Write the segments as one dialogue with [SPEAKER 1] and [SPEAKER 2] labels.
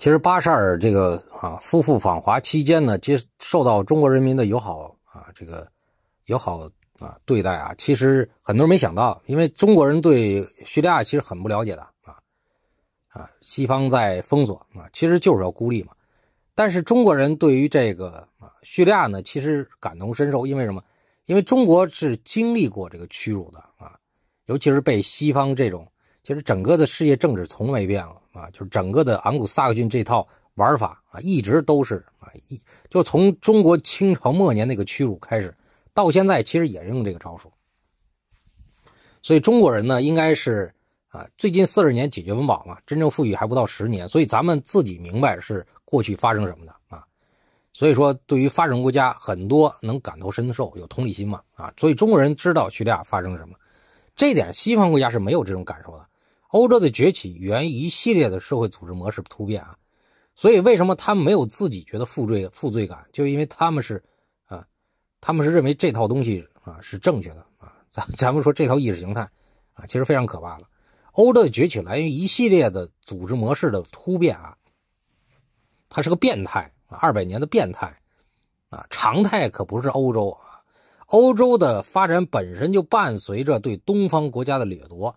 [SPEAKER 1] 其实巴沙尔这个啊，夫妇访华期间呢，接受到中国人民的友好啊，这个友好啊对待啊。其实很多人没想到，因为中国人对叙利亚其实很不了解的啊啊，西方在封锁啊，其实就是要孤立嘛。但是中国人对于这个啊，叙利亚呢，其实感同身受，因为什么？因为中国是经历过这个屈辱的啊，尤其是被西方这种，其实整个的世界政治从没变了。啊，就是整个的昂古萨克逊这套玩法啊，一直都是啊，一就从中国清朝末年那个屈辱开始，到现在其实也用这个招数。所以中国人呢，应该是啊，最近四十年解决温饱嘛，真正富裕还不到十年，所以咱们自己明白是过去发生什么的啊。所以说，对于发展国家，很多能感同身受，有同理心嘛啊。所以中国人知道叙利亚发生什么，这点西方国家是没有这种感受的。欧洲的崛起源于一系列的社会组织模式突变啊，所以为什么他们没有自己觉得负罪负罪感？就因为他们是啊，他们是认为这套东西啊是正确的啊。咱咱们说这套意识形态啊，其实非常可怕了。欧洲的崛起来源于一系列的组织模式的突变啊，它是个变态啊，二百年的变态啊，常态可不是欧洲啊。欧洲的发展本身就伴随着对东方国家的掠夺。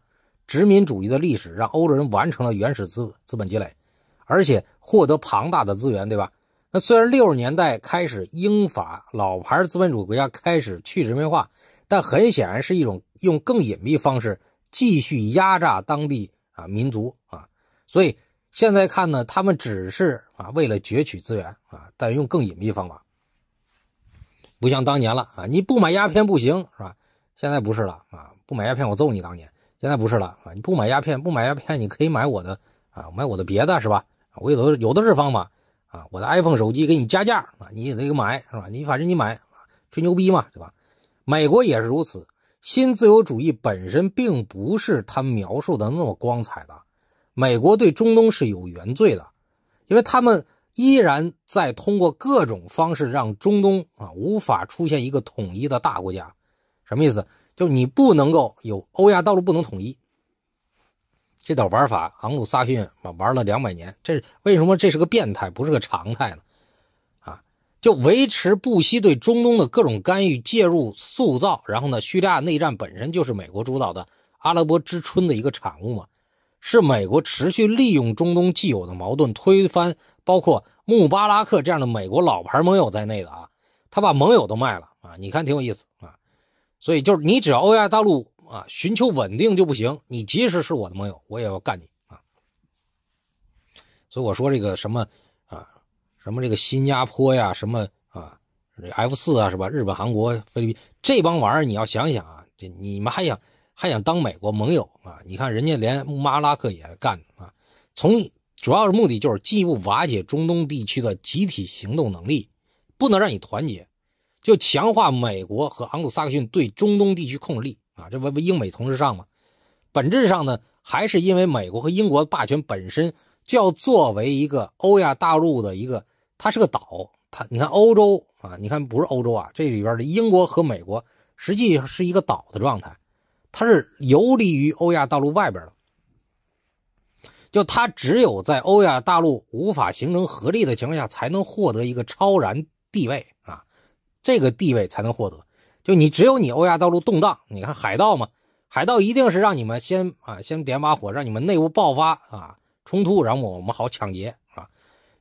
[SPEAKER 1] 殖民主义的历史让欧洲人完成了原始资资本积累，而且获得庞大的资源，对吧？那虽然六十年代开始，英法老牌资本主义国家开始去殖民化，但很显然是一种用更隐蔽方式继续压榨当地啊民族啊。所以现在看呢，他们只是啊为了攫取资源啊，但用更隐蔽方法，不像当年了啊！你不买鸦片不行是吧？现在不是了啊！不买鸦片我揍你！当年。现在不是了啊！你不买鸦片，不买鸦片，你可以买我的啊，买我的别的，是吧？我有的有的是方法啊！我的 iPhone 手机给你加价啊，你也得买，是吧？你反正你买吹牛逼嘛，对吧？美国也是如此，新自由主义本身并不是他描述的那么光彩的。美国对中东是有原罪的，因为他们依然在通过各种方式让中东啊无法出现一个统一的大国家，什么意思？就你不能够有欧亚道路不能统一，这道玩法，昂鲁萨逊玩了两百年，这为什么这是个变态，不是个常态呢？啊，就维持不惜对中东的各种干预、介入、塑造，然后呢，叙利亚内战本身就是美国主导的“阿拉伯之春”的一个产物嘛，是美国持续利用中东既有的矛盾推翻，包括穆巴拉克这样的美国老牌盟友在内的啊，他把盟友都卖了啊，你看挺有意思啊。所以就是你只要欧亚大陆啊寻求稳定就不行，你即使是我的盟友，我也要干你啊。所以我说这个什么啊，什么这个新加坡呀，什么啊，这 F 四啊是吧？日本、韩国、菲律宾这帮玩意儿，你要想想啊，这你们还想还想当美国盟友啊？你看人家连穆巴拉克也干啊，从主要是目的就是进一步瓦解中东地区的集体行动能力，不能让你团结。就强化美国和昂鲁萨克逊对中东地区控制力啊，这不不英美同时上吗？本质上呢，还是因为美国和英国霸权本身就要作为一个欧亚大陆的一个，它是个岛。它你看欧洲啊，你看不是欧洲啊，这里边的英国和美国实际是一个岛的状态，它是游离于欧亚大陆外边的。就它只有在欧亚大陆无法形成合力的情况下，才能获得一个超然地位。这个地位才能获得，就你只有你欧亚大陆动荡，你看海盗嘛，海盗一定是让你们先啊，先点把火，让你们内部爆发啊冲突，然后我们好抢劫啊。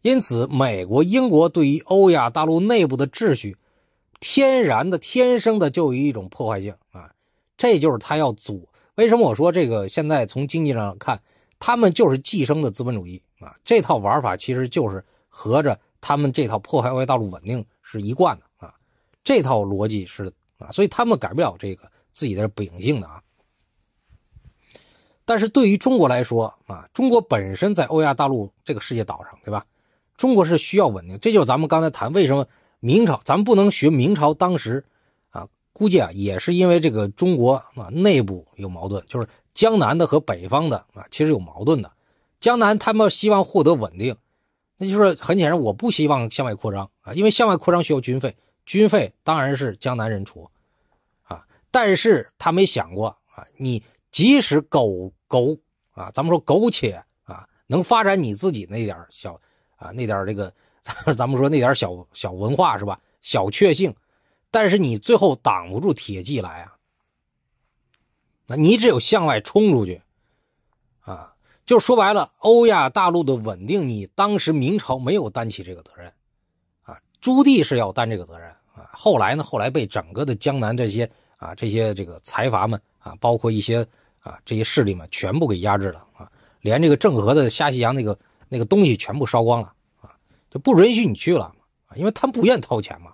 [SPEAKER 1] 因此，美国、英国对于欧亚大陆内部的秩序，天然的、天生的就有一种破坏性啊。这就是他要阻。为什么我说这个？现在从经济上看，他们就是寄生的资本主义啊。这套玩法其实就是合着他们这套破坏欧亚大陆稳定是一贯的啊。这套逻辑是啊，所以他们改不了这个自己的秉性的啊。但是对于中国来说啊，中国本身在欧亚大陆这个世界岛上，对吧？中国是需要稳定，这就是咱们刚才谈为什么明朝，咱们不能学明朝当时啊，估计啊也是因为这个中国啊内部有矛盾，就是江南的和北方的啊其实有矛盾的。江南他们希望获得稳定，那就是很显然，我不希望向外扩张啊，因为向外扩张需要军费。军费当然是江南人出啊，但是他没想过啊，你即使苟苟啊，咱们说苟且啊，能发展你自己那点小啊那点这个，咱们说那点小小文化是吧，小确幸，但是你最后挡不住铁骑来啊，那你只有向外冲出去啊，就说白了，欧亚大陆的稳定，你当时明朝没有担起这个责任。朱棣是要担这个责任啊，后来呢，后来被整个的江南这些啊，这些这个财阀们啊，包括一些啊这些势力们全部给压制了啊，连这个郑和的下西洋那个那个东西全部烧光了啊，就不允许你去了啊，因为他们不愿掏钱嘛，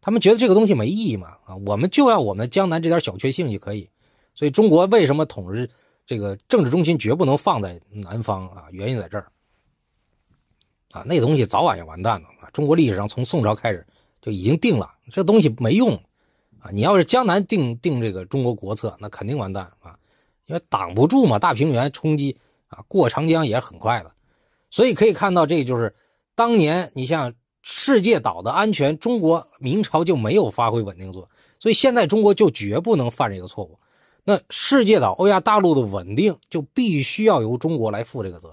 [SPEAKER 1] 他们觉得这个东西没意义嘛啊，我们就要我们江南这点小确幸就可以，所以中国为什么统治这个政治中心绝不能放在南方啊，原因在这儿。啊，那东西早晚要完蛋了。中国历史上从宋朝开始就已经定了，这东西没用，啊，你要是江南定定这个中国国策，那肯定完蛋啊，因为挡不住嘛，大平原冲击啊，过长江也是很快的。所以可以看到，这就是当年你像世界岛的安全，中国明朝就没有发挥稳定作用，所以现在中国就绝不能犯这个错误。那世界岛、欧亚大陆的稳定，就必须要由中国来负这个责。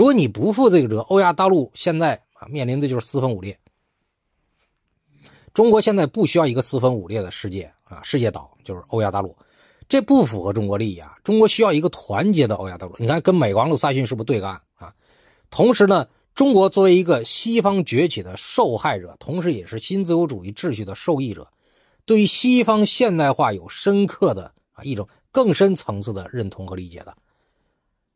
[SPEAKER 1] 如果你不负这个责，欧亚大陆现在啊面临的就是四分五裂。中国现在不需要一个四分五裂的世界啊，世界岛就是欧亚大陆，这不符合中国利益啊。中国需要一个团结的欧亚大陆。你看，跟美国、俄萨逊是不是对个案啊？同时呢，中国作为一个西方崛起的受害者，同时也是新自由主义秩序的受益者，对于西方现代化有深刻的啊一种更深层次的认同和理解的。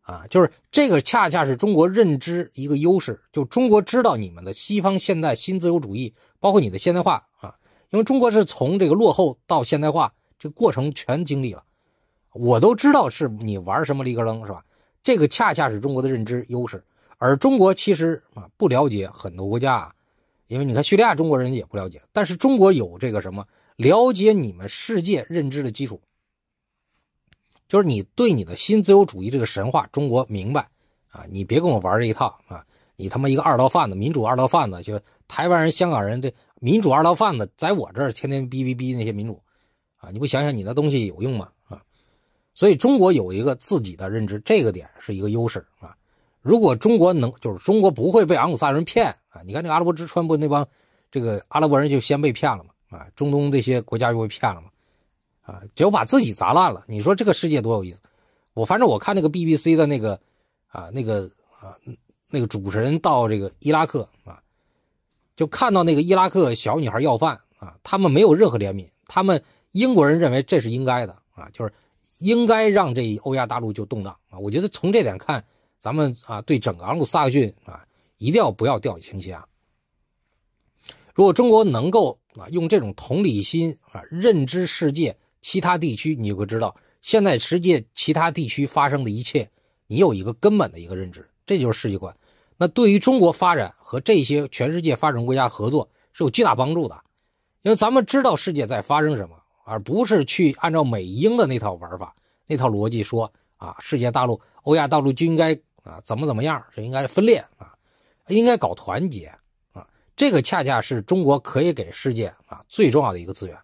[SPEAKER 1] 啊，就是这个，恰恰是中国认知一个优势，就中国知道你们的西方现代新自由主义，包括你的现代化啊，因为中国是从这个落后到现代化，这个过程全经历了，我都知道是你玩什么里个楞是吧？这个恰恰是中国的认知优势，而中国其实啊不了解很多国家，啊，因为你看叙利亚，中国人也不了解，但是中国有这个什么了解你们世界认知的基础。就是你对你的新自由主义这个神话，中国明白啊，你别跟我玩这一套啊！你他妈一个二道贩子，民主二道贩子，就台湾人、香港人这民主二道贩子，在我这儿天天逼逼逼那些民主，啊，你不想想你的东西有用吗？啊，所以中国有一个自己的认知，这个点是一个优势啊！如果中国能，就是中国不会被昂古萨人骗啊！你看个阿拉伯之春不那帮这个阿拉伯人就先被骗了嘛，啊，中东这些国家就被骗了嘛。啊，结果把自己砸烂了。你说这个世界多有意思！我反正我看那个 BBC 的那个啊，那个啊，那个主持人到这个伊拉克啊，就看到那个伊拉克小女孩要饭啊，他们没有任何怜悯。他们英国人认为这是应该的啊，就是应该让这欧亚大陆就动荡啊。我觉得从这点看，咱们啊，对整个安鲁撒克逊啊，一定要不要掉以轻心啊。如果中国能够啊，用这种同理心啊，认知世界。其他地区，你会知道现在世界其他地区发生的一切，你有一个根本的一个认知，这就是世界观。那对于中国发展和这些全世界发展国家合作是有巨大帮助的，因为咱们知道世界在发生什么，而不是去按照美英的那套玩法、那套逻辑说啊，世界大陆、欧亚大陆就应该啊怎么怎么样，是应该分裂啊，应该搞团结啊，这个恰恰是中国可以给世界啊最重要的一个资源。